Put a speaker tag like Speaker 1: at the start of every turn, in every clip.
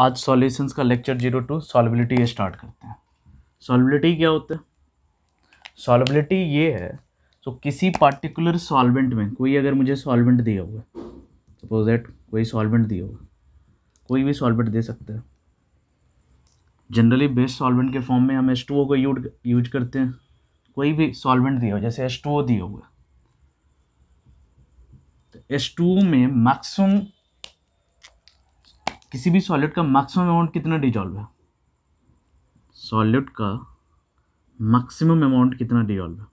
Speaker 1: आज सॉल्यूशंस का lecture zero to solubility start करते हैं सॉल्बिलिटी क्या होता है सॉल्बिलिटी ये है तो किसी पार्टिकुलर सॉल्वेंट में कोई अगर मुझे सॉल्वेंट दिया हुआ सपोज दैट कोई सॉल्वेंट दिया हुआ कोई भी सॉल्वेंट दे सकता है जनरली बेस्ट सॉल्वेंट के फॉर्म में हम एस टू ओ को यूज यूज करते हैं कोई भी सॉल्वेंट दिया हुआ जैसे एस टू ओ दिया हुआ तो एस टू में मैक्सिमम किसी भी सॉलिड का मैक्सिमम अमाउंट कितना डिजॉल्व है सॉलिड का मैक्सिमम अमाउंट कितना डिजॉल्व है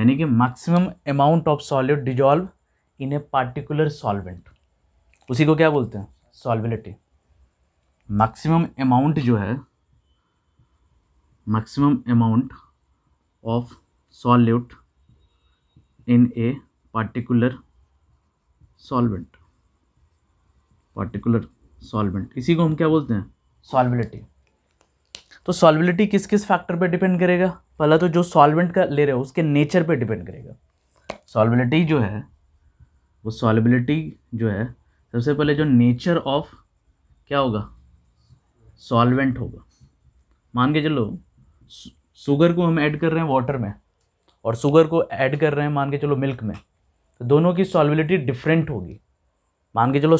Speaker 1: यानी कि maximum amount of solid dissolve in a particular solvent उसी को क्या बोलते हैं सॉल्विलिटी मैक्सिमम अमाउंट जो है maximum amount of solute in a particular solvent particular solvent इसी को हम क्या बोलते हैं सॉल्बिलिटी तो सॉल्बिलिटी किस किस फैक्टर पे डिपेंड करेगा पहला तो जो सॉल्वेंट का ले रहे हो उसके नेचर पे डिपेंड करेगा सॉल्बिलिटी जो है वो सॉल्बिलिटी जो है सबसे पहले जो नेचर ऑफ क्या होगा सॉल्वेंट होगा मान के चलो शुगर को हम ऐड कर रहे हैं वाटर में और शुगर को ऐड कर रहे हैं मान के चलो मिल्क में तो दोनों की सॉल्बिलिटी डिफरेंट होगी मान के चलो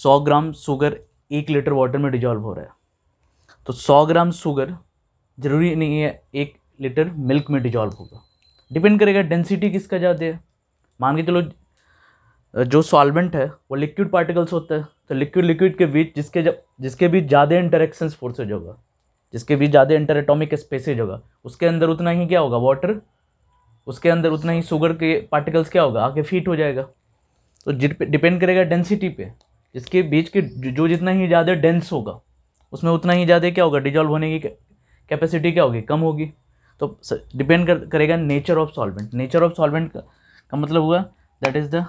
Speaker 1: सौ ग्राम शुगर एक लीटर वाटर में डिजॉल्व हो रहा है तो सौ ग्राम शुगर ज़रूरी नहीं है एक लीटर मिल्क में डिजॉल्व होगा डिपेंड करेगा डेंसिटी किसका ज़्यादा है मान के चलो जो सॉल्वेंट है वो लिक्विड पार्टिकल्स होता है तो लिक्विड लिक्विड के बीच जिसके जब जिसके बीच ज़्यादा इंटरेक्शन फोर्सेज होगा जिसके बीच ज़्यादा इंटर स्पेसेज होगा उसके अंदर उतना ही क्या होगा वाटर उसके अंदर उतना ही शुगर के पार्टिकल्स क्या होगा आके फीट हो जाएगा तो डिपेंड करेगा डेंसिटी पे जिसके बीच के जो जितना ही ज़्यादा डेंस होगा उसमें उतना ही ज़्यादा क्या होगा डिजॉल्व होने की कैपेसिटी क्या होगी कम होगी तो डिपेंड कर, करेगा nature of solvent nature of solvent का, का मतलब हुआ that is the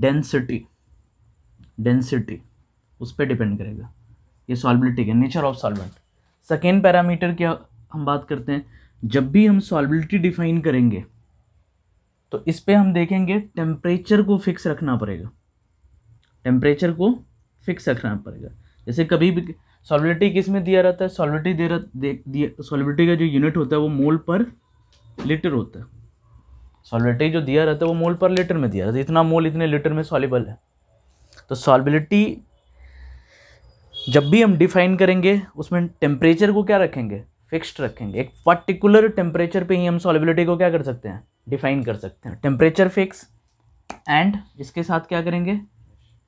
Speaker 1: density density उस पर डिपेंड करेगा ये सॉल्बिलिटी का nature of solvent second parameter की हम बात करते हैं जब भी हम सॉल्बिलिटी डिफाइन करेंगे तो इस पर हम देखेंगे टेम्परेचर को फिक्स रखना पड़ेगा टेम्परेचर को फिक्स रखना पड़ेगा जैसे कभी भी सॉलिबिलिटी किस में दिया रहता है सॉलिबिलिटी दे रहा सॉलिबिलिटी का जो यूनिट होता है वो मोल पर लीटर होता है सॉलिबिलिटी जो दिया रहता है वो मोल पर लीटर में दिया रहता है इतना मोल इतने लीटर में सॉलिबल है तो सॉलिबिलिटी जब भी हम डिफाइन करेंगे उसमें टेम्परेचर को क्या रखेंगे फिक्स्ड रखेंगे एक पर्टिकुलर टेम्परेचर पे ही हम सॉलिबिलिटी को क्या कर सकते हैं डिफाइन कर सकते हैं टेम्परेचर फिक्स एंड इसके साथ क्या करेंगे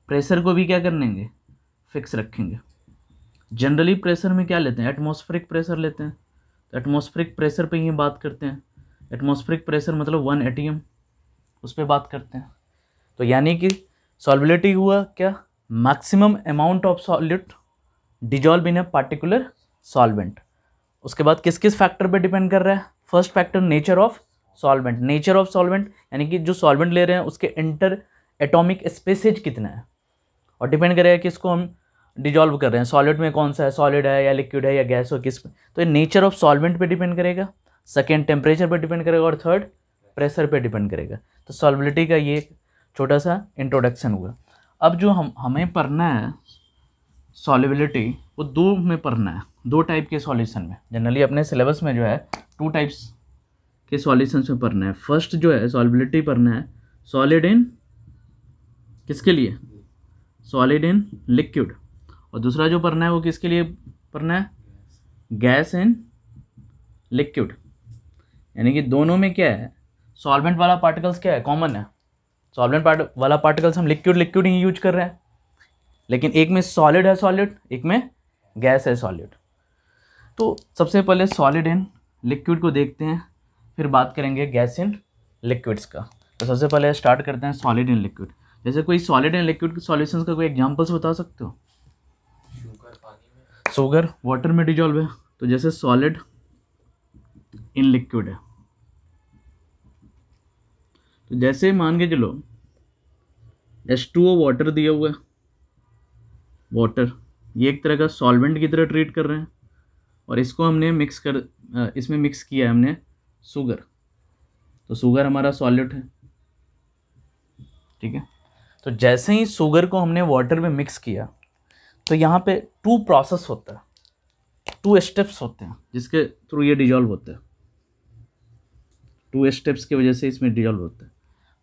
Speaker 1: प्रेशर को भी क्या कर लेंगे फिक्स रखेंगे जनरली प्रेशर में क्या लेते हैं एटमोस्फ्रिक प्रेशर लेते हैं तो एटमोस्फ्रिक प्रेशर पे ही बात करते हैं एटमोस्फ्रिक प्रेशर मतलब वन एटीएम उस पर बात करते हैं तो यानी कि सॉलबिलिटी हुआ क्या maximum amount of solute dissolve in a particular solvent उसके बाद किस किस फैक्टर पे डिपेंड कर रहा है first factor nature of solvent nature of solvent यानी कि जो सॉल्वेंट ले रहे हैं उसके इंटर एटॉमिक स्पेसेज कितना है और डिपेंड करेगा कि इसको हम डिजॉल्व कर रहे हैं सॉलिड में कौन सा है सॉलिड है या लिक्विड है या गैस हो किस पे तो ये नेचर ऑफ सॉल्वेंट पे डिपेंड करेगा सेकेंड टेम्परेचर पर डिपेंड करेगा और थर्ड प्रेशर पे डिपेंड करेगा तो सॉल्बिलिटी का ये छोटा सा इंट्रोडक्शन हुआ अब जो हम हमें पढ़ना है सॉलिबिलिटी वो दो में पढ़ना है दो टाइप के सॉल्यूशन में जनरली अपने सिलेबस में जो है टू टाइप्स के सॉल्यूशन में पढ़ना है फर्स्ट जो है सॉलिबिलिटी पढ़ना है सॉलिड इन किसके लिए सॉलिड इन लिक्विड और दूसरा जो पढ़ना है वो किसके लिए पढ़ना है गैस इन लिक्विड यानी कि दोनों में क्या है सॉल्वेंट वाला पार्टिकल्स क्या है कॉमन है सॉल्वेंट पार्ट वाला पार्टिकल्स हम लिक्विड लिक्विड ही यूज कर रहे हैं लेकिन एक में सॉलिड है सॉलिड एक में गैस है सॉलिड तो सबसे पहले सॉलिड इन लिक्विड को देखते हैं फिर बात करेंगे गैस इन लिक्विड्स का तो सबसे पहले स्टार्ट करते हैं सॉलिड इन लिक्विड जैसे कोई सॉलिड एंड लिक्विड सॉल्यूशंस का कोई एग्जांपल्स बता सकते हो शुगर वाटर में डिजॉल्व है तो जैसे सॉलिड इन लिक्विड है तो जैसे मान के चलो एस टू ओ वाटर दिया हुआ है वाटर ये एक तरह का सॉल्वेंट की तरह ट्रीट कर रहे हैं और इसको हमने मिक्स कर इसमें मिक्स किया है हमने शुगर तो शुगर हमारा सॉलिड है ठीक है तो जैसे ही शुगर को हमने वाटर में मिक्स किया तो यहाँ पे टू प्रोसेस होता है टू स्टेप्स होते हैं जिसके थ्रू ये डिजॉल्व होता है टू स्टेप्स की वजह से इसमें डिजॉल्व होता है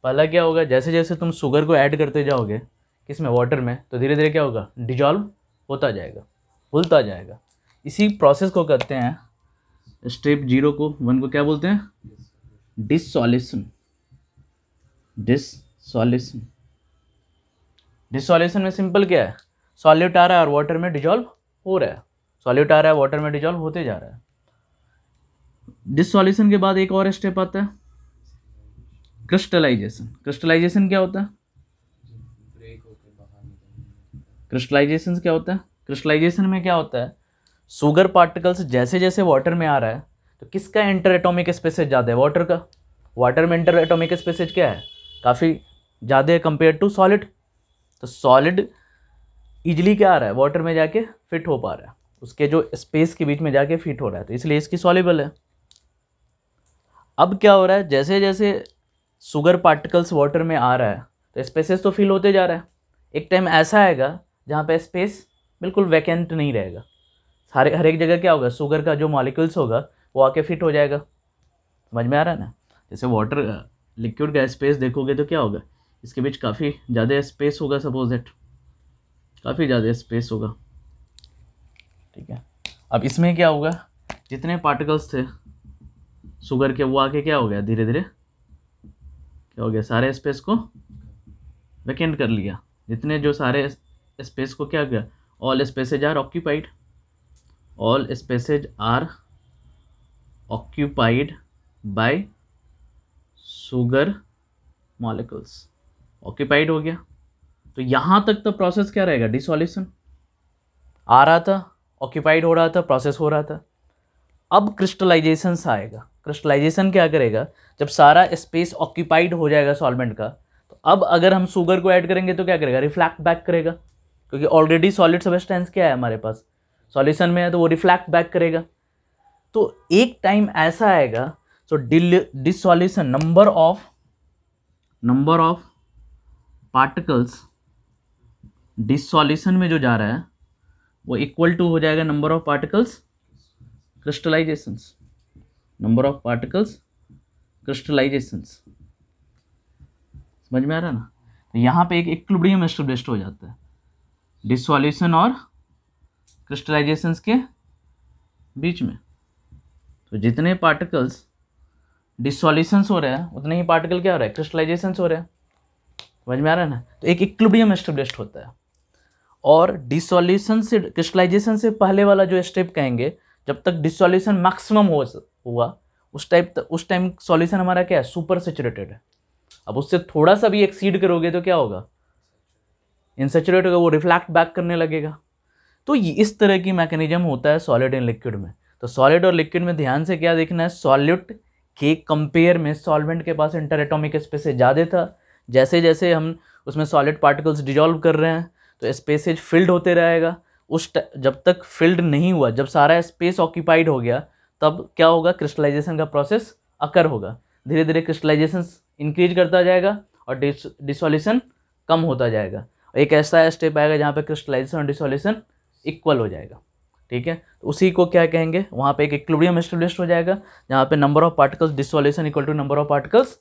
Speaker 1: पहला क्या होगा जैसे जैसे तुम शुगर को ऐड करते जाओगे किसमें वाटर में तो धीरे धीरे क्या होगा डिजॉल्व होता जाएगा घुलता जाएगा इसी प्रोसेस को कहते हैं स्टेप जीरो को वन को क्या बोलते हैं डिस सॉल्यूशन डिसोल्यूशन में सिंपल क्या है सॉल्यूट आ रहा है और वाटर में डिजॉल्व हो रहा है सॉल्यूट आ रहा है वाटर में डिजॉल्व होते जा रहा है डिसोल्यूशन के बाद एक और स्टेप आता है क्रिस्टलाइजेशन क्रिस्टलाइजेशन क्या होता है क्रिस्टलाइजेशन क्या होता है क्रिस्टलाइजेशन में क्या होता है सुगर पार्टिकल्स जैसे जैसे वाटर में आ रहा है तो किसका इंटर एटोमिक स्पेसेज ज़्यादा है वाटर का वाटर में इंटर एटोमिक स्पेसेज क्या है काफ़ी ज़्यादा है कंपेयर टू सॉलिड तो सॉलिड ईजिली क्या आ रहा है वाटर में जाके फिट हो पा रहा है उसके जो स्पेस के बीच में जाके फिट हो रहा है तो इसलिए इसकी सॉलिबल है अब क्या हो रहा है जैसे जैसे शुगर पार्टिकल्स वाटर में आ रहा है तो स्पेसेस तो फिल होते जा रहा है एक टाइम ऐसा आएगा जहाँ पे स्पेस बिल्कुल वैकेंट नहीं रहेगा सारे हर एक जगह क्या होगा शुगर का जो मॉलिकल्स होगा वो आके फिट हो जाएगा समझ में आ रहा है ना जैसे वाटर लिक्विड का स्पेस देखोगे तो क्या होगा इसके बीच काफ़ी ज़्यादा स्पेस होगा सपोज दैट काफ़ी ज़्यादा स्पेस होगा ठीक है अब इसमें क्या होगा जितने पार्टिकल्स थे शुगर के वो आके क्या हो गया धीरे धीरे क्या हो गया सारे स्पेस को वैकेंट कर लिया जितने जो सारे स्पेस को क्या गया all spaces are occupied all spaces are occupied by sugar molecules occupied हो गया तो यहाँ तक तो प्रोसेस क्या रहेगा डिसोल्यूशन आ रहा था ऑक्यूपाइड हो रहा था प्रोसेस हो रहा था अब क्रिस्टलाइजेशन आएगा क्रिस्टलाइजेशन क्या करेगा जब सारा स्पेस ऑक्यूपाइड हो जाएगा सॉल्वेंट का तो अब अगर हम शुगर को ऐड करेंगे तो क्या करेगा रिफ्लैक्ट बैक करेगा क्योंकि ऑलरेडी सॉलिड सबस्टेंस क्या है हमारे पास सॉल्यूशन में है तो वो रिफ्लैक्ट बैक करेगा तो एक टाइम ऐसा आएगा so dissolution number of number of particles dissolution में जो जा रहा है वो इक्वल टू हो जाएगा number of particles crystallizations number of particles crystallizations समझ में आ रहा है ना तो यहाँ पे एक इक्विलिब्रियम एस्टेब्लिश हो जाता है डिसोल्यूशन और क्रिस्टलाइजेशंस के बीच में तो जितने पार्टिकल्स डिसोल्यूशंस हो रहे हैं उतने ही पार्टिकल क्या हो रहा है क्रिस्टलाइजेशंस हो रहे हैं समझ में आ रहा है ना तो एक इक्विलिब्रियम एस्टेब्लिश होता है और डिसोल्यूशन से क्रिस्टलाइजेशन से पहले वाला जो स्टेप कहेंगे जब तक डिसोल्यूशन मैक्सिमम हो हुआ उस टाइप उस टाइम सॉल्यूशन हमारा क्या है सुपर सेचुरेटेड है अब उससे थोड़ा सा भी एक्सीड करोगे तो क्या होगा इनसेचुरेट होगा वो रिफ्लैक्ट बैक करने लगेगा तो इस तरह की मैकेनिज्म होता है सॉलिड एंड लिक्विड में तो सॉलिड और लिक्विड में ध्यान से क्या देखना है सॉल्यूट के कंपेयर में सॉल्वेंट के पास इंटर एटोमिक स्पेस ज़्यादा था जैसे जैसे हम उसमें सॉलिड पार्टिकल्स डिजॉल्व कर रहे हैं तो स्पेसेज फिल्ड होते रहेगा उस जब तक फिल्ड नहीं हुआ जब सारा स्पेस ऑक्यूपाइड हो गया तब क्या होगा क्रिस्टलाइजेशन का प्रोसेस अकर होगा धीरे धीरे क्रिस्टलाइजेशन इंक्रीज करता जाएगा और डिसोल्यूशन कम होता जाएगा एक ऐसा स्टेप आएगा जहाँ पर क्रिस्टलाइजेशन और डिसोल्यूशन इक्वल हो जाएगा ठीक है तो उसी को क्या कहेंगे वहाँ पे एक इक्लोडियम एस्टेब्लिश हो जाएगा जहाँ पे number of particles dissolution equal to number of particles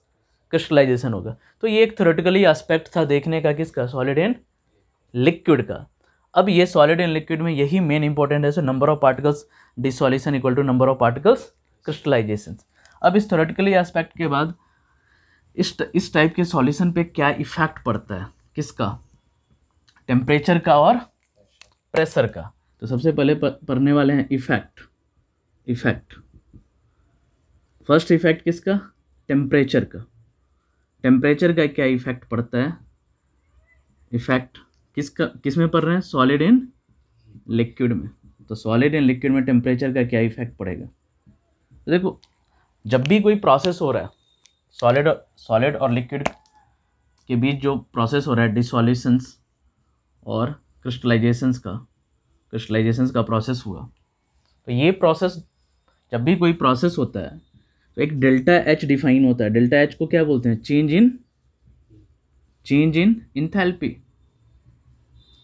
Speaker 1: crystallization होगा तो ये एक थोरेटिकली एस्पेक्ट था देखने का किसका सॉलिड एंड लिक्विड का अब ये सॉलिड एंड लिक्विड में यही मेन इंपॉर्टेंट है so number of particles dissolution equal to number of particles crystallization अब इस थोरेटिकली एस्पेक्ट के बाद इस इस टाइप के सॉल्यूशन पे क्या इफेक्ट पड़ता है किसका टेम्परेचर का और प्रेशर का तो सबसे पहले पढ़ने वाले हैं इफेक्ट इफेक्ट फर्स्ट इफेक्ट किसका टेम्परेचर का टेम्परेचर का क्या इफेक्ट पड़ता है इफेक्ट किस का किस में पड़ रहे हैं सॉलिड इन लिक्विड में तो सॉलिड इन लिक्विड में टेम्परेचर का क्या इफेक्ट पड़ेगा तो देखो जब भी कोई प्रोसेस हो रहा है सॉलिड सॉलिड और लिक्विड के बीच जो प्रोसेस हो रहा है डिसोल्यूशंस और क्रिस्टलाइजेशंस का क्रिस्टलाइजेशंस का प्रोसेस हुआ तो ये प्रोसेस जब भी कोई प्रोसेस होता है तो एक डेल्टा एच डिफाइन होता है डेल्टा एच को क्या बोलते हैं change in change in enthalpy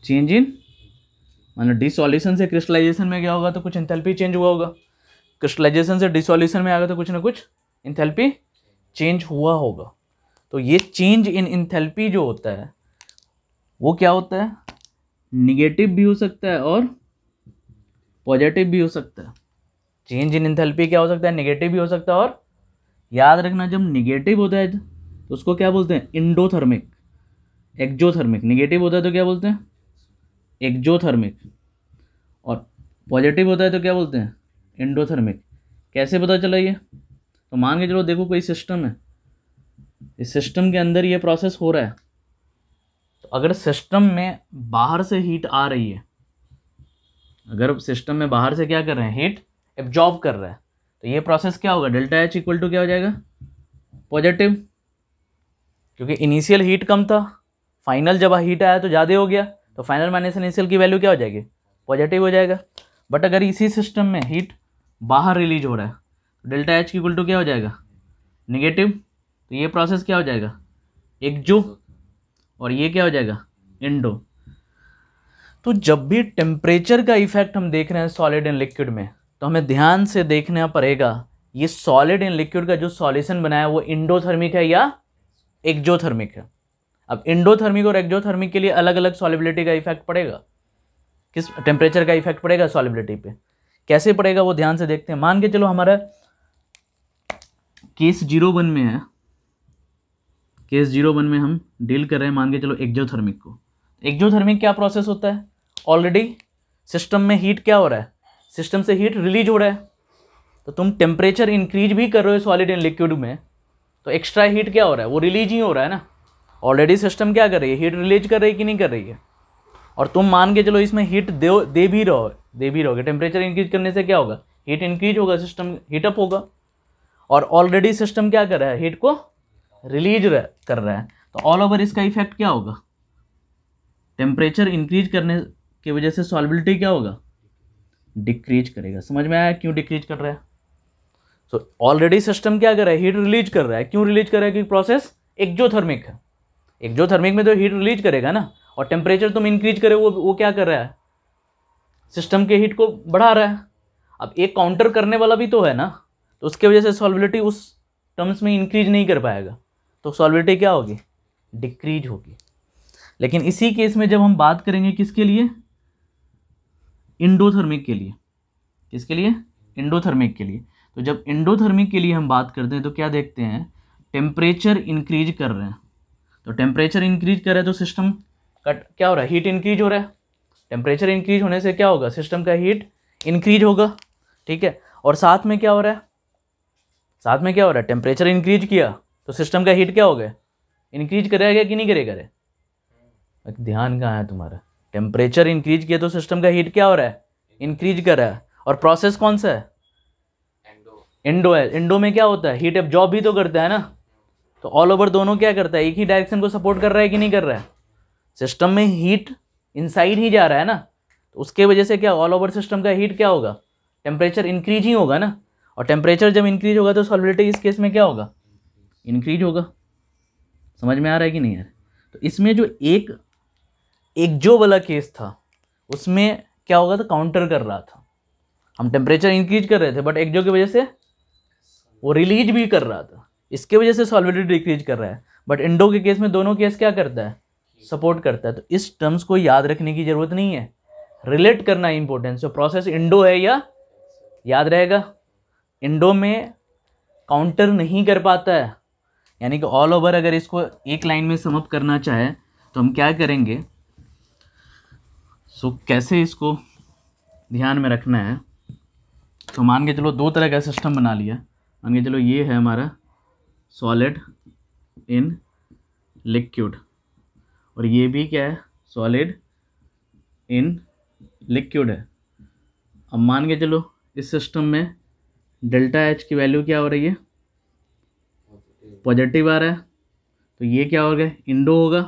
Speaker 1: change in मतलब डिसोल्यूशन से क्रिस्टलाइजेशन में क्या होगा तो कुछ इंथेल्पी चेंज हुआ होगा क्रिस्टलाइजेशन से डिसोल्यूशन में आ गया तो कुछ ना कुछ इंथेल्पी चेंज हुआ होगा तो ये चेंज इन इंथेल्पी जो होता है वो क्या होता है निगेटिव भी हो सकता है और पॉजिटिव भी हो सकता है चेंज इन इंथेल्पी क्या हो सकता है निगेटिव भी हो सकता है और याद रखना जब निगेटिव होता है तो उसको क्या बोलते हैं इंडोथर्मिक एक्जोथर्मिक निगेटिव होता है तो क्या बोलते हैं एक्जोथर्मिक और पॉजिटिव होता है तो क्या बोलते हैं इंडोथर्मिक कैसे पता चला ये तो मान के चलो देखो कोई सिस्टम है इस सिस्टम के अंदर ये प्रोसेस हो रहा है तो अगर सिस्टम में बाहर से हीट आ रही है अगर सिस्टम में बाहर से क्या कर रहे हैं हीट एब्जॉर्ब कर रहा है तो ये प्रोसेस क्या होगा डेल्टा एच इक्वल टू क्या हो जाएगा पॉजिटिव क्योंकि इनिशियल हीट कम था फाइनल जब हीट आया तो ज़्यादा हो गया तो फाइनल माइनस इनिशियल की वैल्यू क्या हो जाएगी पॉजिटिव हो जाएगा बट अगर इसी सिस्टम में हीट बाहर रिलीज हो रहा है तो डेल्टा एच इक्वल टू क्या हो जाएगा निगेटिव तो ये प्रोसेस क्या हो जाएगा एक्जो और ये क्या हो जाएगा इंडो तो जब भी टेम्परेचर का इफेक्ट हम देख रहे हैं सॉलिड एंड लिक्विड में तो हमें ध्यान से देखना पड़ेगा ये सॉलिड एंड लिक्विड का जो सॉल्यूशन बनाया वो इंडोथर्मिक है या एक्जोथर्मिक है अब इंडोथर्मिक और एक्जोथर्मिक के लिए अलग अलग सॉलिबिलिटी का इफेक्ट पड़ेगा किस टेम्परेचर का इफेक्ट पड़ेगा सॉलिबिलिटी पे कैसे पड़ेगा वो ध्यान से देखते हैं मान के चलो हमारा केस जीरो वन में है केस जीरो वन में हम डील कर रहे हैं मान के चलो एक्जोथर्मिक को एक्जोथर्मिक क्या प्रोसेस होता है ऑलरेडी सिस्टम में हीट क्या हो रहा है सिस्टम से हीट रिलीज हो रहा है तो तुम टेम्परेचर इंक्रीज भी कर रहे हो सॉलिड एंड लिक्विड में तो एक्स्ट्रा हीट क्या हो रहा है वो रिलीज ही हो रहा है ना ऑलरेडी सिस्टम क्या कर रही है हीट रिलीज कर रही है कि नहीं कर रही है और तुम मान के चलो इसमें हीट दे दे भी रहो दे भी रहोगे टेम्परेचर इंक्रीज करने से क्या होगा हीट इंक्रीज होगा सिस्टम हीटअप होगा और ऑलरेडी सिस्टम क्या कर रहा है हीट को रिलीज कर रहा है तो ऑल ओवर इसका इफेक्ट क्या होगा टेम्परेचर इंक्रीज करने की वजह से सॉलिबिलिटी क्या होगा डिक्रीज करेगा समझ में आया क्यों डिक्रीज कर रहा है सो ऑलरेडी सिस्टम क्या कर रहा है हीट रिलीज कर रहा है क्यों रिलीज कर रहा है क्योंकि प्रोसेस एक्जोथर्मिक है एक्जोथर्मिक में तो हीट रिलीज करेगा ना और टेम्परेचर तुम इंक्रीज करे वो वो क्या कर रहा है सिस्टम के हीट को बढ़ा रहा है अब एक काउंटर करने वाला भी तो है ना तो उसके वजह से सॉलिबिलिटी उस टर्म्स में इंक्रीज नहीं कर पाएगा तो सॉलिबिलिटी क्या होगी डिक्रीज होगी लेकिन इसी केस में जब हम बात करेंगे किसके लिए इंडोथर्मिक के लिए किसके लिए इंडोथर्मिक के लिए तो जब इंडोथर्मिक के लिए हम बात करते हैं तो क्या देखते हैं टेम्परेचर इंक्रीज कर रहे हैं तो टेम्परेचर इंक्रीज कर रहे हैं तो सिस्टम का क्या हो रहा है हीट इंक्रीज हो रहा है टेम्परेचर इंक्रीज होने से क्या होगा सिस्टम का हीट इंक्रीज होगा ठीक है और साथ में क्या हो रहा है साथ में क्या हो रहा है टेम्परेचर इंक्रीज किया तो सिस्टम का हीट क्या हो गया इंक्रीज करेगा कि नहीं करेगा ध्यान कहाँ है तुम्हारा टेम्परेचर इंक्रीज किया तो सिस्टम का हीट क्या हो रहा है इंक्रीज कर रहा है और प्रोसेस कौन सा है इंडो है इंडो में क्या होता है हीट अब जॉब भी तो करता है ना तो ऑल ओवर दोनों क्या करता है एक ही डायरेक्शन को सपोर्ट कर रहा है कि नहीं कर रहा है सिस्टम में हीट इनसाइड ही जा रहा है ना तो उसके वजह से क्या ऑल ओवर सिस्टम का हीट क्या होगा टेम्परेचर इंक्रीज ही होगा ना और टेम्परेचर जब इंक्रीज होगा तो सॉलिडिटी इस केस में क्या होगा इंक्रीज होगा समझ में आ रहा है कि नहीं यार तो इसमें जो एक एक जो वाला केस था उसमें क्या होगा था काउंटर कर रहा था हम टेम्परेचर इंक्रीज कर रहे थे बट जो की वजह से वो रिलीज भी कर रहा था इसके वजह से सॉलिडिटी डिक्रीज कर रहा है बट इंडो के केस में दोनों केस क्या करता है सपोर्ट करता है तो इस टर्म्स को याद रखने की ज़रूरत नहीं है रिलेट करना इंपॉर्टेंट सो प्रोसेस इंडो है या याद रहेगा इंडो में काउंटर नहीं कर पाता है यानी कि ऑल ओवर अगर इसको एक लाइन में समअप करना चाहे तो हम क्या करेंगे सो so, कैसे इसको ध्यान में रखना है तो मान के चलो दो तरह का सिस्टम बना लिया मान के चलो ये है हमारा सॉलिड इन लिक्विड और ये भी क्या है सॉलिड इन लिक्विड है अब मान के चलो इस सिस्टम में डेल्टा एच की वैल्यू क्या हो रही है पॉजिटिव आ रहा है तो ये क्या हो गया इंडो होगा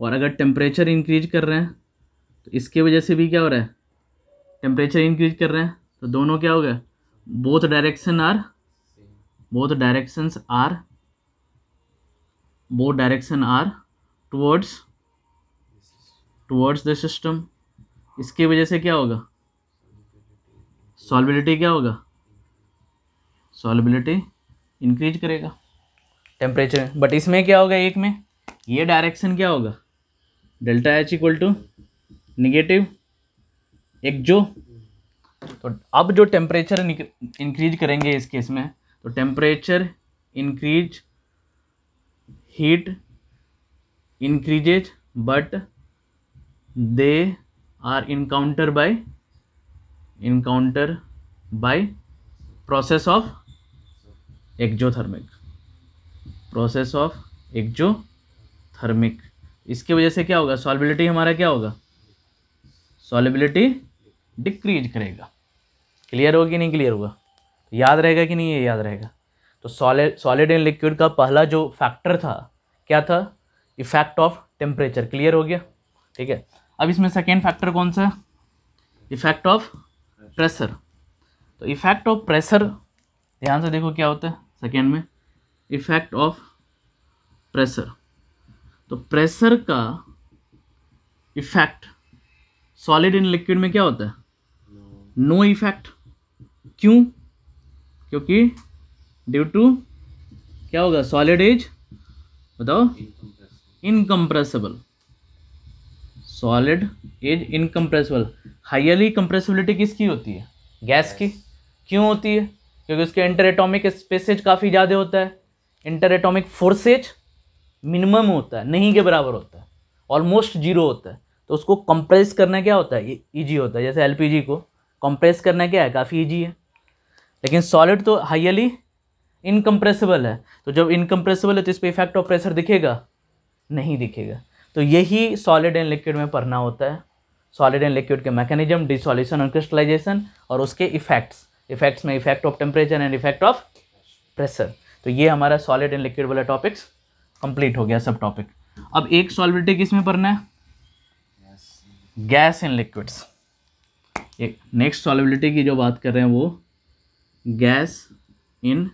Speaker 1: और अगर टेम्परेचर इंक्रीज कर रहे हैं तो इसके वजह से भी क्या हो रहा है टेम्परेचर इंक्रीज कर रहे हैं तो दोनों क्या हो गया both direction are both directions are both direction are towards towards the system इसकी वजह से क्या होगा सॉलिबिलिटी क्या होगा सॉलिबिलिटी इंक्रीज करेगा टेम्परेचर बट इसमें क्या होगा एक में ये डायरेक्शन क्या होगा delta H equal to negative exo तो अब जो टेम्परेचर इंक्रीज करेंगे इस केस में तो temperature increase heat increases but they are encounter by encounter by process of exothermic process of exothermic इसके वजह से क्या होगा सॉल्बिलिटी हमारा क्या होगा सॉलिबिलिटी डिक्रीज करेगा क्लियर होगी नहीं क्लियर होगा तो याद रहेगा कि नहीं ये याद रहेगा तो सॉलिड सॉलिड एंड लिक्विड का पहला जो फैक्टर था क्या था इफेक्ट ऑफ टेम्परेचर क्लियर हो गया ठीक है अब इसमें सेकेंड फैक्टर कौन सा है इफेक्ट ऑफ प्रेशर तो इफेक्ट ऑफ प्रेशर ध्यान से देखो क्या होता है सेकेंड में इफेक्ट ऑफ प्रेशर तो प्रेशर का इफेक्ट सॉलिड इन लिक्विड में क्या होता है नो इफेक्ट क्यों क्योंकि ड्यू टू क्या होगा सॉलिड इज बताओ incompressible solid is incompressible highly compressibility किसकी होती है गैस की क्यों होती है क्योंकि उसके इंटर एटोमिक स्पेसेज काफ़ी ज़्यादा होता है इंटर एटोमिक फोर्सेज मिनिमम होता है नहीं के बराबर होता है ऑलमोस्ट जीरो होता है तो उसको कंप्रेस करना क्या होता है ईजी e, e होता है जैसे एलपीजी को कंप्रेस करना क्या है काफ़ी ईजी e है लेकिन सॉलिड तो हाईली इनकम्प्रेसिबल है तो जब इनकम्प्रेसिबल है तो इस पर इफेक्ट ऑफ प्रेशर दिखेगा नहीं दिखेगा तो यही सॉलिड एंड लिक्विड में पढ़ना होता है सॉलिड एंड लिक्विड के मैकेनिज्म डिसोल्यूशन और क्रिस्टलाइजेशन और उसके इफेक्ट्स इफेक्ट्स में effect of temperature and effect of pressure तो ये हमारा सॉलिड एंड लिक्विड वाला टॉपिक्स कंप्लीट हो गया सब टॉपिक अब एक सॉलिबिलिटी किस में पढ़ना है गैस इन लिक्विड्स एक नेक्स्ट सॉलिबिलिटी की जो बात कर रहे हैं वो गैस इन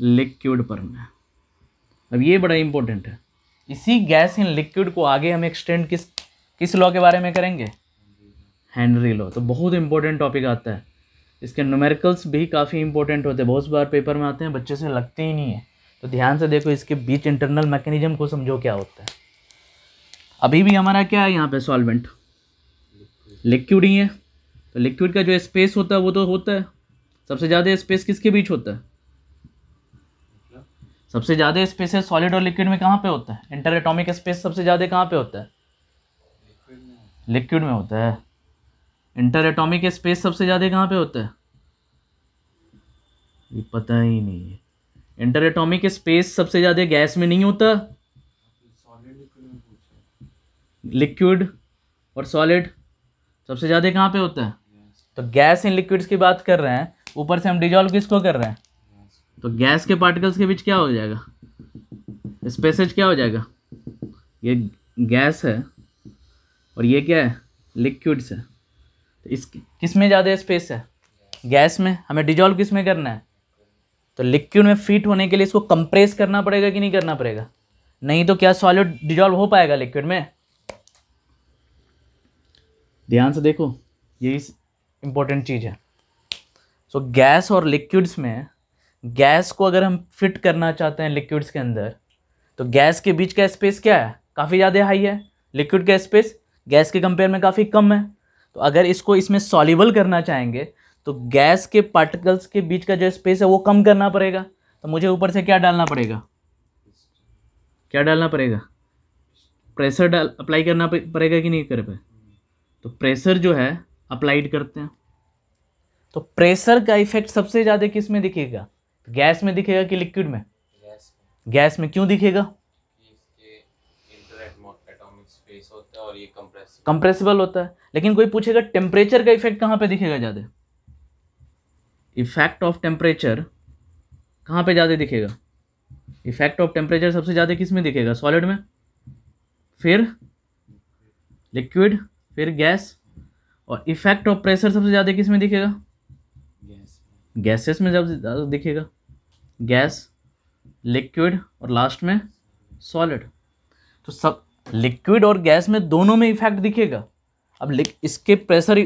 Speaker 1: लिक्विड पर में अब ये बड़ा इंपॉर्टेंट है इसी गैस इन लिक्विड को आगे हम एक्सटेंड किस किस लॉ के बारे में करेंगे हैंनरी लॉ तो बहुत इंपॉर्टेंट टॉपिक आता है इसके न्यूमेरिकल्स भी काफ़ी इंपॉर्टेंट होते हैं बहुत बार पेपर में आते हैं बच्चे से लगते ही नहीं है तो ध्यान से देखो इसके बीच इंटरनल मैकेनिज्म को समझो क्या होता है अभी भी हमारा क्या है यहाँ पे सॉल्वेंट लिक्विड ही है तो लिक्विड का जो स्पेस होता है वो तो होता है सबसे ज़्यादा स्पेस किसके बीच होता है सबसे ज़्यादा स्पेस है सॉलिड और लिक्विड में कहाँ पे होता है इंटर एटोमिक स्पेस सबसे ज़्यादा कहाँ पे होता है लिक्विड में होता है इंटर एटोमिक स्पेस सबसे ज़्यादा कहाँ पे होता है ये पता ही नहीं है इंटर एटोमिक स्पेस सबसे ज़्यादा गैस में नहीं होता लिक्विड और सॉलिड सबसे ज़्यादा कहाँ पे होता है तो गैस इन लिक्विड्स की बात कर रहे हैं ऊपर से हम डिजॉल्व किसको कर रहे हैं तो गैस के पार्टिकल्स के बीच क्या हो जाएगा स्पेसेज क्या हो जाएगा ये गैस है और ये क्या है लिक्विड्स है तो इस किस में ज़्यादा स्पेस है गैस में हमें डिजॉल्व किस में करना है तो लिक्विड में फिट होने के लिए इसको कंप्रेस करना पड़ेगा कि नहीं करना पड़ेगा नहीं तो क्या सॉलिड डिजॉल्व हो पाएगा लिक्विड में ध्यान से देखो यही इम्पोर्टेंट चीज़ है सो so, गैस और लिक्विड्स में गैस को अगर हम फिट करना चाहते हैं लिक्विड्स के अंदर तो गैस के बीच का स्पेस क्या है काफ़ी ज़्यादा हाई है लिक्विड का स्पेस गैस के कंपेयर में काफ़ी कम है तो अगर इसको इसमें सॉलिबल करना चाहेंगे तो गैस के पार्टिकल्स के बीच का जो स्पेस है वो कम करना पड़ेगा तो मुझे ऊपर से क्या डालना पड़ेगा क्या डालना पड़ेगा प्रेशर डाल अप्लाई करना पड़ेगा कि नहीं कर पाए तो प्रेशर जो है अप्लाइड करते हैं तो प्रेशर का इफेक्ट सबसे ज़्यादा किस में दिखेगा गैस में दिखेगा कि लिक्विड में गैस, गैस में क्यों दिखेगा कंप्रेसिबल होता है लेकिन कोई पूछेगा टेम्परेचर का इफेक्ट कहाँ पे दिखेगा ज़्यादा इफेक्ट ऑफ टेम्परेचर कहाँ पे ज़्यादा दिखेगा इफेक्ट ऑफ टेम्परेचर सबसे ज़्यादा किस में दिखेगा सॉलिड में फिर लिक्विड फिर गैस और इफेक्ट ऑफ प्रेशर सबसे ज़्यादा किस में दिखेगा गैस गैसेस में सबसे ज़्यादा दिखेगा गैस लिक्विड और लास्ट में सॉलिड तो सब लिक्विड और गैस में दोनों में इफेक्ट दिखेगा अब इसके प्रेशर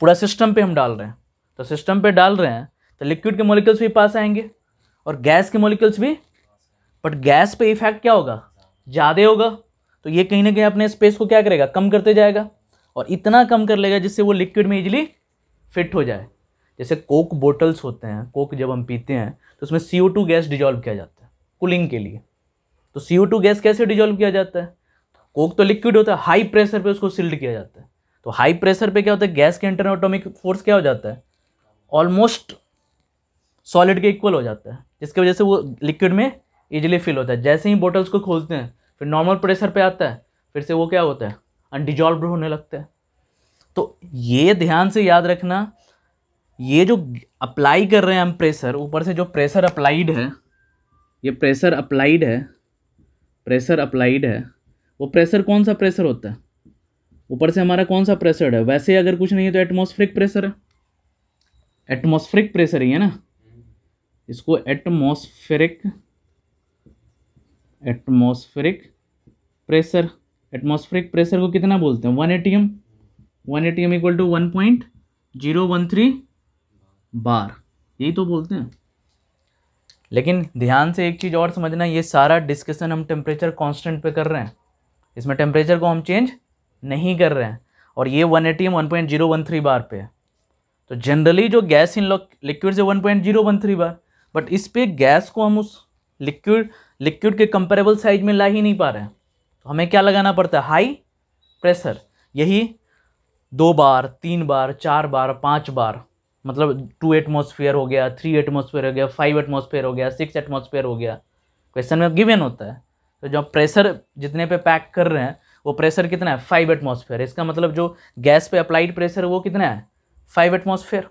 Speaker 1: पूरा सिस्टम पे हम डाल रहे हैं तो सिस्टम पे डाल रहे हैं तो लिक्विड के मोलिकल्स भी पास आएंगे और गैस के मोलिकल्स भी बट गैस पे इफेक्ट क्या होगा ज़्यादा होगा तो ये कहीं ना कहीं अपने स्पेस को क्या करेगा कम करते जाएगा और इतना कम कर लेगा जिससे वो लिक्विड में इजिली फिट हो जाए जैसे कोक बोटल्स होते हैं कोक जब हम पीते हैं तो उसमें सी गैस डिजॉल्व किया जाता है कूलिंग के लिए तो सी गैस कैसे डिजॉल्व किया जाता है कोक तो लिक्विड होता है हाई प्रेशर पे उसको सील्ड किया जाता है तो हाई प्रेशर पे क्या होता है गैस के इंटर फोर्स क्या हो जाता है ऑलमोस्ट सॉलिड के इक्वल हो जाता है जिसकी वजह से वो लिक्विड में इजीली फिल होता है जैसे ही बोटल्स को खोलते हैं फिर नॉर्मल प्रेशर पे आता है फिर से वो क्या होता है अनडिजॉल्व होने लगता है तो ये ध्यान से याद रखना ये जो अप्लाई कर रहे हैं हम प्रेशर ऊपर से जो प्रेशर अप्लाइड है ये प्रेशर अप्लाइड है प्रेशर अप्लाइड है वो प्रेशर कौन सा प्रेशर होता है ऊपर से हमारा कौन सा प्रेशर है वैसे अगर कुछ नहीं है तो एटमोस्फ्रिक प्रेशर है एटमोस्फ्रिक प्रेशर ही है ना इसको atmospheric atmospheric pressure atmospheric pressure को कितना बोलते हैं one A T M one A T M equal to one point zero one three bar यही तो बोलते हैं लेकिन ध्यान से एक चीज़ और समझना ये सारा डिस्कशन हम टेम्परेचर कांस्टेंट पे कर रहे हैं इसमें टेम्परेचर को हम चेंज नहीं कर रहे हैं और ये one T M one point zero one three bar पे है तो जनरली जो गैस इन लिक्विड से one point zero one three bar but इस पर गैस को हम उस लिक्विड लिक्विड के कंपेरेबल साइज में ला ही नहीं पा रहे हैं तो हमें क्या लगाना पड़ता है हाई प्रेशर यही दो बार तीन बार चार बार पाँच बार मतलब टू एटमोसफियर हो गया थ्री एटमोसफियर हो गया फाइव एटमोसफियर हो गया सिक्स एटमोसफियर हो गया क्वेश्चन में गिवन होता है तो जो प्रेशर जितने पे पैक कर रहे हैं वो प्रेशर कितना है फाइव एटमोसफियर इसका मतलब जो गैस पे अप्लाइड प्रेशर वो कितना है फाइव एटमोसफियर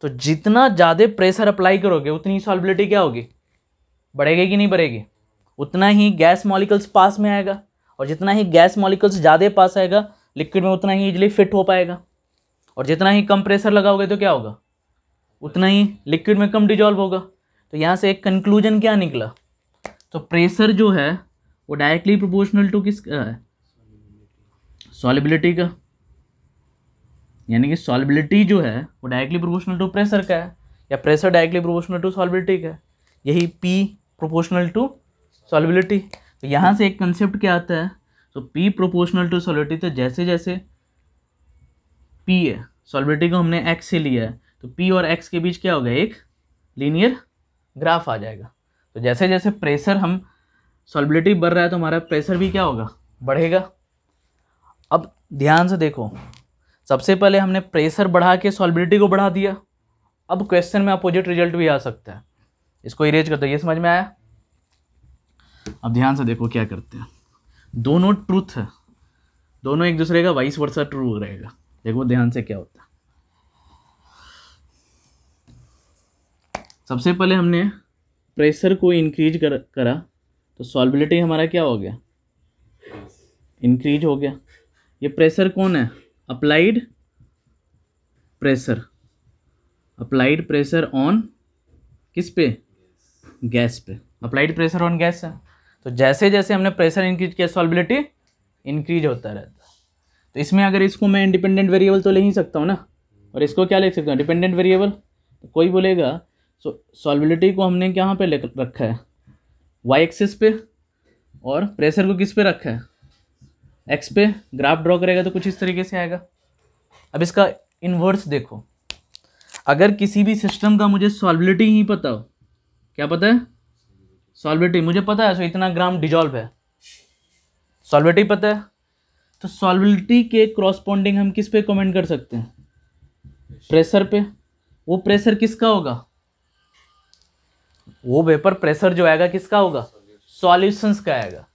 Speaker 1: तो जितना ज़्यादा प्रेशर अप्लाई करोगे उतनी सॉलिबिलिटी क्या होगी बढ़ेगी कि नहीं बढ़ेगी उतना ही गैस मॉलिकल्स पास में आएगा और जितना ही गैस मॉलिकल्स ज़्यादा पास आएगा लिक्विड में उतना ही इजिली फिट हो पाएगा और जितना ही कम प्रेशर लगाओगे तो क्या होगा उतना ही लिक्विड में कम डिजॉल्व होगा तो यहाँ से एक कंक्लूजन क्या निकला तो प्रेशर जो है वो डायरेक्टली प्रोपोर्शनल टू किस है सॉलिबिलिटी का यानी कि सॉलिबिलिटी जो है वो डायरेक्टली प्रोपोर्शनल टू प्रेशर का है या pressure directly proportional to solubility का है यही पी प्रोपोर्शनल टू सॉलिबिलिटी तो यहाँ से एक कंसेप्ट क्या आता है तो पी प्रोपोर्शनल टू सॉलिबिलिटी तो जैसे जैसे पी है सॉलिबिलिटी को हमने एक्स से लिया है तो पी और एक्स के बीच क्या होगा एक लीनियर ग्राफ आ जाएगा तो जैसे जैसे प्रेशर हम सॉलिबिलिटी बढ़ रहा है तो हमारा प्रेशर भी क्या होगा बढ़ेगा अब ध्यान से देखो सबसे पहले हमने प्रेशर बढ़ा के सॉलिबिलिटी को बढ़ा दिया अब क्वेश्चन में अपोजिट रिजल्ट भी आ सकता है इसको इरेज कर दो ये समझ में आया अब ध्यान से देखो क्या करते हैं दोनों ट्रूथ है दोनों एक दूसरे का वाइस वर्सा ट्रू रहेगा देखो ध्यान से क्या होता है सबसे पहले हमने प्रेशर को इंक्रीज कर करा तो सॉल्बिलिटी हमारा क्या हो गया इंक्रीज हो गया ये प्रेशर कौन है applied pressure applied pressure on किस पे गैस पे अप्लाइड प्रेशर ऑन गैस है तो जैसे जैसे हमने प्रेशर इंक्रीज किया सॉलिबिलिटी इंक्रीज होता रहता तो इसमें अगर इसको मैं इंडिपेंडेंट वेरिएबल तो ले ही सकता हूँ ना और इसको क्या लिख सकता हूँ डिपेंडेंट वेरिएबल तो कोई बोलेगा सो सॉलिबिलिटी को हमने कहाँ पर रखा है वाई एक्सेस पे और प्रेशर को किस पे रखा है एक्स पे ग्राफ ड्रॉ करेगा तो कुछ इस तरीके से आएगा अब इसका इन्वर्स देखो अगर किसी भी सिस्टम का मुझे सॉलिबिलिटी ही पता हो क्या पता है सॉल्वेटी मुझे पता है सो इतना ग्राम डिजॉल्व है सॉल्वेटी पता है तो सॉल्विलिटी के क्रॉसपॉन्डिंग हम किस पे कमेंट कर सकते हैं प्रेशर पे वो प्रेशर किसका होगा वो वेपर प्रेशर जो आएगा किसका होगा सॉल्यूशंस का आएगा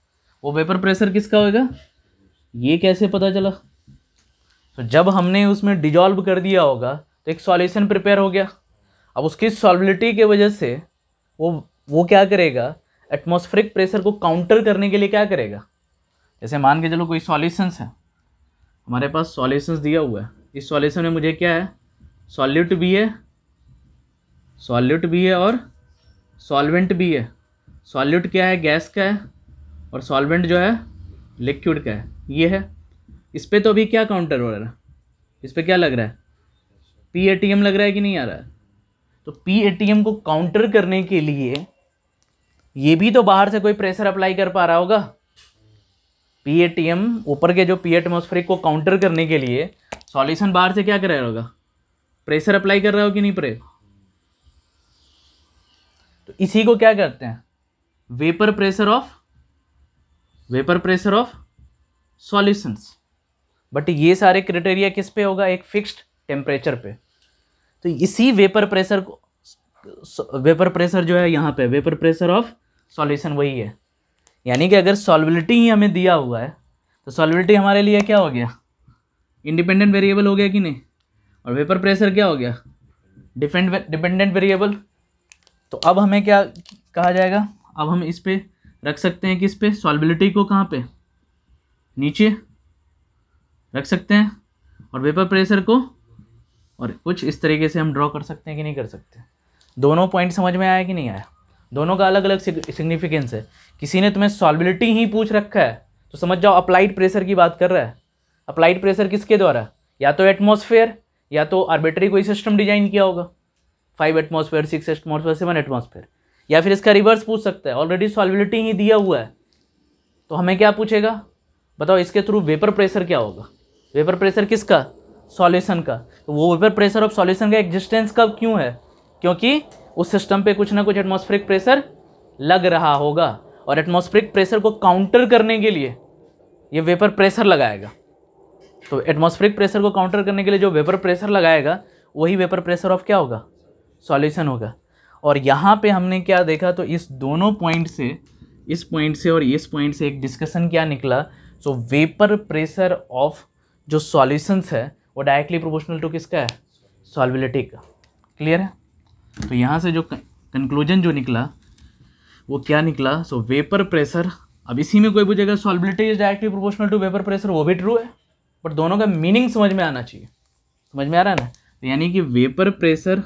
Speaker 1: वो वेपर प्रेशर किसका होगा ये कैसे पता चला तो जब हमने उसमें डिजॉल्व कर दिया होगा तो एक सॉल्यूशन प्रिपेयर हो गया अब उसकी सॉल्विलिटी के वजह से वो वो क्या करेगा एटमॉस्फेरिक प्रेशर को काउंटर करने के लिए क्या करेगा जैसे मान के चलो कोई सॉल्यूशंस है हमारे पास सॉल्यूशंस दिया हुआ है इस सॉल्यूशन में मुझे क्या है सॉल्यूट भी है सॉल्यूट भी है और सॉल्वेंट भी है सॉल्यूट क्या है गैस का है और सॉल्वेंट जो है लिक्विड का है ये है इस पर तो अभी क्या काउंटर हो रहा है इस पर क्या लग रहा है पी ए टी एम लग रहा है कि नहीं आ रहा है तो पी एम को काउंटर करने के लिए ये भी तो बाहर से कोई प्रेशर अप्लाई कर पा रहा होगा पी एम ऊपर के जो पी एटमोस्फेरिक को काउंटर करने के लिए सॉल्यूशन बाहर से क्या कर रहा होगा प्रेशर अप्लाई कर रहा हो कि नहीं प्रे तो इसी को क्या करते हैं vapour pressure of vapour pressure of solutions but ये सारे क्राइटेरिया किस पे होगा एक फिक्स्ड टेम्परेचर पे तो इसी वेपर प्रेशर को वेपर प्रेशर जो है यहाँ पे वेपर प्रेशर ऑफ सॉल्यूशन वही है यानी कि अगर सॉल्बिलिटी ही हमें दिया हुआ है तो सॉल्बिलिटी हमारे लिए क्या हो गया इंडिपेंडेंट वेरिएबल हो गया कि नहीं और वेपर प्रेशर क्या हो गया डिपेंड डिपेंडेंट वेरिएबल तो अब हमें क्या कहा जाएगा अब हम इस पर रख सकते हैं कि इस पर सॉलबिलिटी को कहाँ पे नीचे रख सकते हैं और वेपर प्रेशर को और कुछ इस तरीके से हम ड्रॉ कर सकते हैं कि नहीं कर सकते दोनों पॉइंट समझ में आया कि नहीं आया दोनों का अलग अलग सिग्निफिकेंस है किसी ने तुम्हें सॉलबिलिटी ही पूछ रखा है तो समझ जाओ अप्लाइड प्रेशर की बात कर रहा है अप्लाइड प्रेशर किसके द्वारा या तो एटमोसफेयर या तो आर्बिट्री कोई सिस्टम डिजाइन किया होगा five atmosphere six atmosphere seven atmosphere या फिर इसका रिवर्स पूछ सकता है ऑलरेडी सॉलबिलिटी ही दिया हुआ है तो हमें क्या पूछेगा बताओ इसके थ्रू वेपर प्रेशर क्या होगा वेपर प्रेशर किसका सॉल्यूशन का तो वो वेपर प्रेशर ऑफ सॉल्यूशन का एग्जिस्टेंस कब क्यों है क्योंकि उस सिस्टम पे कुछ ना कुछ एटमॉस्फेरिक प्रेशर लग रहा होगा और एटमॉस्फेरिक प्रेशर को काउंटर करने के लिए ये वेपर प्रेशर लगाएगा तो एटमॉस्फेरिक प्रेशर को काउंटर करने के लिए जो वेपर प्रेशर लगाएगा वही वेपर प्रेशर ऑफ क्या होगा सॉल्यूशन होगा और यहाँ पे हमने क्या देखा तो इस दोनों पॉइंट से इस पॉइंट से और इस पॉइंट से एक डिस्कशन क्या निकला सो वेपर प्रेशर ऑफ जो सॉल्यूशंस है वो डायरेक्टली प्रोपोर्शनल टू किसका है सॉल्विलिटी का क्लियर है तो यहाँ से जो कंक्लूजन जो निकला वो क्या निकला सो वेपर प्रेशर अब इसी में कोई पूछेगा solubility is directly proportional to vapour pressure वो भी ट्रू है बट दोनों का मीनिंग समझ में आना चाहिए समझ में आ रहा है ना तो यानी कि वेपर प्रेशर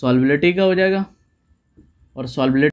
Speaker 1: सॉल्विलिटी का हो जाएगा और सॉल्बिलिटी